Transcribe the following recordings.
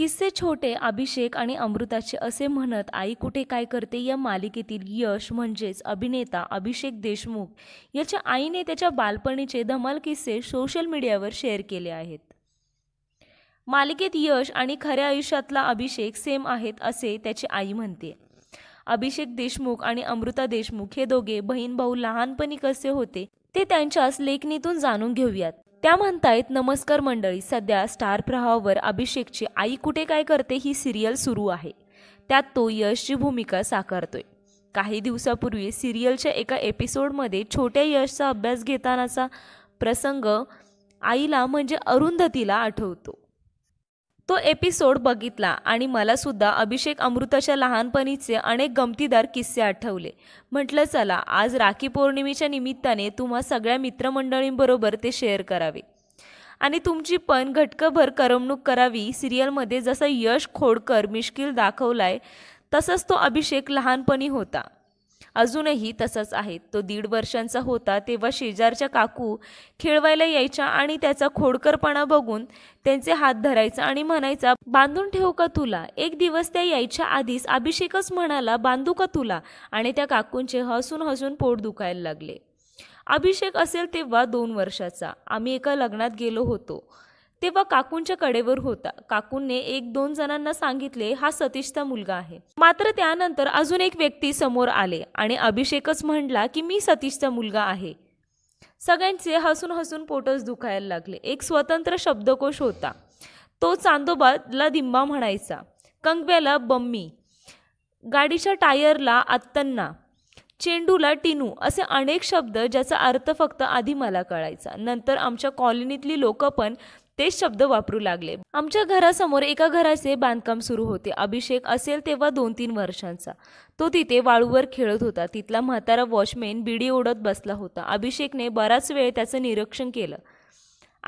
किस्से छोटे अभिषेक आणि अमृताचे असे म्हणत आई कुठे काय करते या मालिकेतील यश म्हणजेच अभिनेता अभिषेक देशमुख याच्या आईने त्याच्या बालपणीचे धमाल किस्से सोशल मीडियावर शेअर केले आहेत मालिकेत यश आणि खऱ्या आयुष्यातला अभिषेक सेम आहेत असे त्याची आई म्हणते अभिषेक देशमुख आणि अमृता देशमुख हे दोघे बहीण भाऊ लहानपणी कसे होते ते त्यांच्याच लेखणीतून जाणून घेऊयात त्या म्हणतायत नमस्कार मंडळी सध्या स्टार प्रवाहावर अभिषेकची आई कुठे काय करते ही सिरियल सुरू आहे त्यात तो यशची भूमिका साकारतोय काही दिवसापूर्वी सिरियलच्या एका एपिसोडमध्ये छोट्या यशचा अभ्यास घेतानाचा प्रसंग आईला म्हणजे अरुंधतीला आठवतो तो एपिसोड बघितला आणि मलासुद्धा अभिषेक अमृताच्या लहानपणीचे अनेक गमतीदार किस्से आठवले म्हटलं चला आज राखी पौर्णिमेच्या निमित्ताने तुम्हा सगळ्या मित्रमंडळींबरोबर ते शेअर करावे आणि तुमची पण घटकभर करमणूक करावी सिरियलमध्ये जसा यश खोडकर मिश्किल दाखवलाय तसंच तो अभिषेक लहानपणी होता अजूनही तसंच आहे तो दीड वर्षांचा होता तेव्हा शेजारच्या काकू खेळवायला यायच्या आणि त्याचा खोडकरपणा बघून त्यांचे हात धरायचा आणि म्हणायचा बांधून ठेवू का तुला एक दिवस त्या यायच्या आधीच अभिषेकच म्हणाला बांधू का तुला आणि त्या काकूंचे हसून हसून पोट दुखायला लागले अभिषेक असेल तेव्हा दोन वर्षाचा आम्ही एका लग्नात गेलो होतो तेव्हा काकूंच्या कडेवर होता काकूंने एक दोन जणांना सांगितले हा सतीशचा मुलगा आहे मात्र त्यानंतर अजून एक व्यक्ती समोर आले आणि अभिषेकच म्हणला की मी सतीशचा मुलगा आहे सगळ्यांचे हसून हसून पोटस दुखायला लागले एक स्वतंत्र शब्दकोश होता तो चांदोबाला दिंबा म्हणायचा कंगव्याला बम्मी गाडीच्या टायरला अत्तन्ना चेंडूला टिनू असे अनेक शब्द ज्याचा अर्थ फक्त आधी मला कळायचा नंतर आमच्या कॉलनीतली लोकं पण तेच शब्द वापरू लागले आमच्या घरासमोर एका घराचे बांधकाम सुरू होते अभिषेक असेल तेव्हा दोन तीन वर्षांचा तो तिथे वाळूवर खेळत होता तिथला म्हातारा वॉचमॅन बिडी ओढत बसला होता अभिषेकने बराच वेळ त्याचं निरीक्षण केलं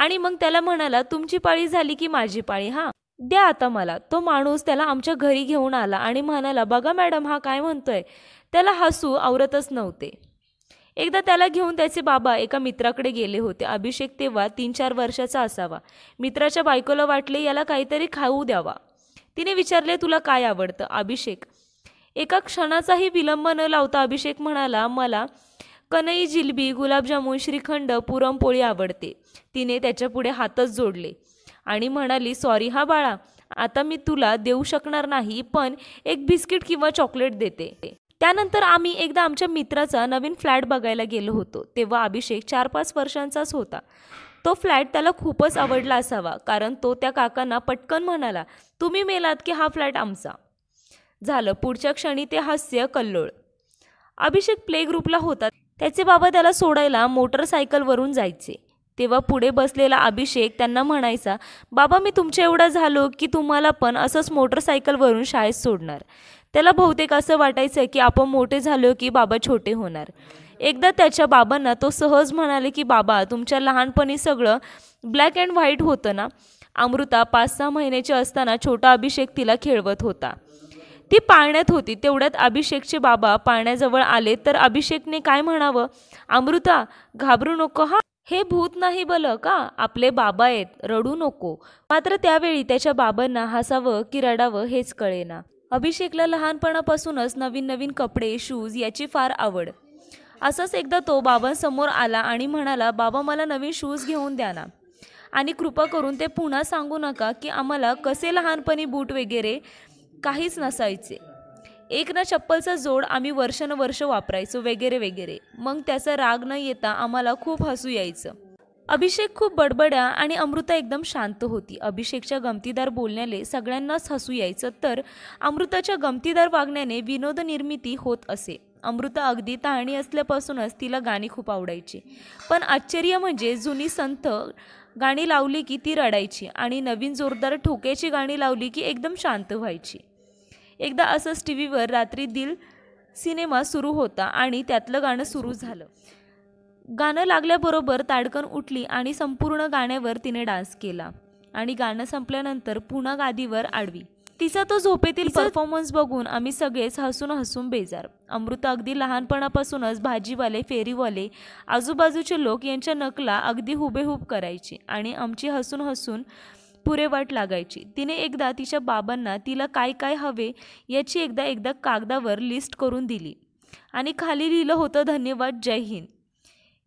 आणि मग त्याला म्हणाला तुमची पाळी झाली की माझी पाळी हा द्या आता मला तो माणूस त्याला आमच्या घरी घेऊन आला आणि म्हणाला बघा मॅडम हा काय म्हणतोय त्याला हसू आवरतच नव्हते एकदा त्याला घेऊन त्याचे बाबा एका मित्राकडे गेले होते अभिषेक तेव्हा तीन चार वर्षाचा असावा मित्राच्या बायकोला वाटले याला काहीतरी खाऊ द्यावा तिने विचारले तुला काय आवडतं अभिषेक एका क्षणाचाही विलंब न लावता अभिषेक म्हणाला मला कनई जिलबी गुलाबजामुन श्रीखंड पुरणपोळी आवडते तिने त्याच्यापुढे हातच जोडले आणि म्हणाली सॉरी हा बाळा आता मी तुला देऊ शकणार नाही पण एक बिस्किट किंवा चॉकलेट देते त्यानंतर आम्ही एकदा आमच्या मित्राचा नवीन फ्लॅट बघायला गेलो होतो तेव्हा अभिषेक चार पाच वर्षांचाच होता तो फ्लॅट त्याला खूपच आवडला असावा कारण तो त्या काकांना पटकन म्हणाला तुम्ही मेलात की हा फ्लॅट आमचा झालं पुढच्या क्षणी ते हास्य कल्लोळ अभिषेक प्ले ग्रुपला होता त्याचे बाबा त्याला सोडायला मोटरसायकलवरून जायचे तेव्हा पुढे बसलेला अभिषेक त्यांना म्हणायचा बाबा मी तुमच्या एवढा झालो की तुम्हाला पण असंच मोटरसायकलवरून शाळेत सोडणार त्याला बहुतेक असं वाटायचं की आपण मोठे झालो की बाबा छोटे होणार एकदा त्याच्या बाबांना तो सहज म्हणाले की बाबा तुमच्या लहानपणी सगळं ब्लॅक अँड व्हाईट होतं ना अमृता पाच सहा महिन्याची असताना छोटा अभिषेक तिला खेळवत होता ती पाळण्यात होती तेवढ्यात अभिषेकचे बाबा पाळण्याजवळ आले तर अभिषेकने काय म्हणावं अमृता घाबरू नको हा हे भूत नाही बल का आपले बाबा आहेत रडू नको मात्र त्यावेळी त्याच्या बाबांना हसावं की रडावं हेच कळेना अभिषेकला लहानपणापासूनच नवीन नवीन कपडे शूज याची फार आवड असंच एकदा तो बाबांसमोर आला आणि म्हणाला बाबा मला नवीन शूज घेऊन द्या ना आणि कृपा करून ते पुन्हा सांगू नका की आम्हाला कसे लहानपणी बूट वगैरे काहीच नसायचे एक ना चप्पलचा जोड आम्ही वर्षानुवर्ष वापरायचो वगैरे वगैरे मग त्याचा राग न येता आम्हाला खूप हसू यायचं अभिषेक खूप बडबड्या आणि अमृता एकदम शांत होती अभिषेकच्या गमतीदार बोलण्याने सगळ्यांनाच हसू यायचं तर अमृताच्या गमतीदार वागण्याने विनोद निर्मिती होत असे अमृता अगदी तहाणी असल्यापासूनच तिला गाणी खूप आवडायची पण आश्चर्य म्हणजे जुनी संत गाणी लावली की ती रडायची आणि नवीन जोरदार ठोक्याची गाणी लावली की एकदम शांत व्हायची एकदा असंच टी व्हीवर रात्री दिल सिनेमा सुरू होता आणि त्यातलं गाणं सुरू झालं गाणं लागल्याबरोबर ताडकन उठली आणि संपूर्ण गाण्यावर तिने डान्स केला आणि गाणं संपल्यानंतर पुन्हा गादीवर आडवी तिचा तो झोपेतील परफॉर्मन्स बघून आम्ही सगळेच हसून हसून बेजार अमृता अगदी लहानपणापासूनच भाजीवाले फेरीवाले आजूबाजूचे लोक यांच्या नकला अगदी हुबेहूब करायची आणि आमची हसून हसून पुरे वाट लागायची तिने एकदा तिच्या बाबांना तिला काय काय हवे याची एकदा एकदा कागदावर लिस्ट करून दिली आणि खाली लिहिलं होतं धन्यवाद जय हिंद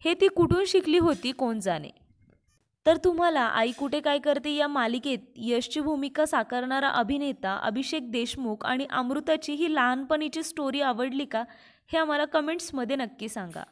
हे ती कुठून शिकली होती कोण जाणे तर तुम्हाला आई कुठे काय करते या मालिकेत यशची भूमिका साकारणारा अभिनेता अभिषेक देशमुख आणि अमृताची ही लहानपणीची स्टोरी आवडली का हे आम्हाला कमेंट्समध्ये नक्की सांगा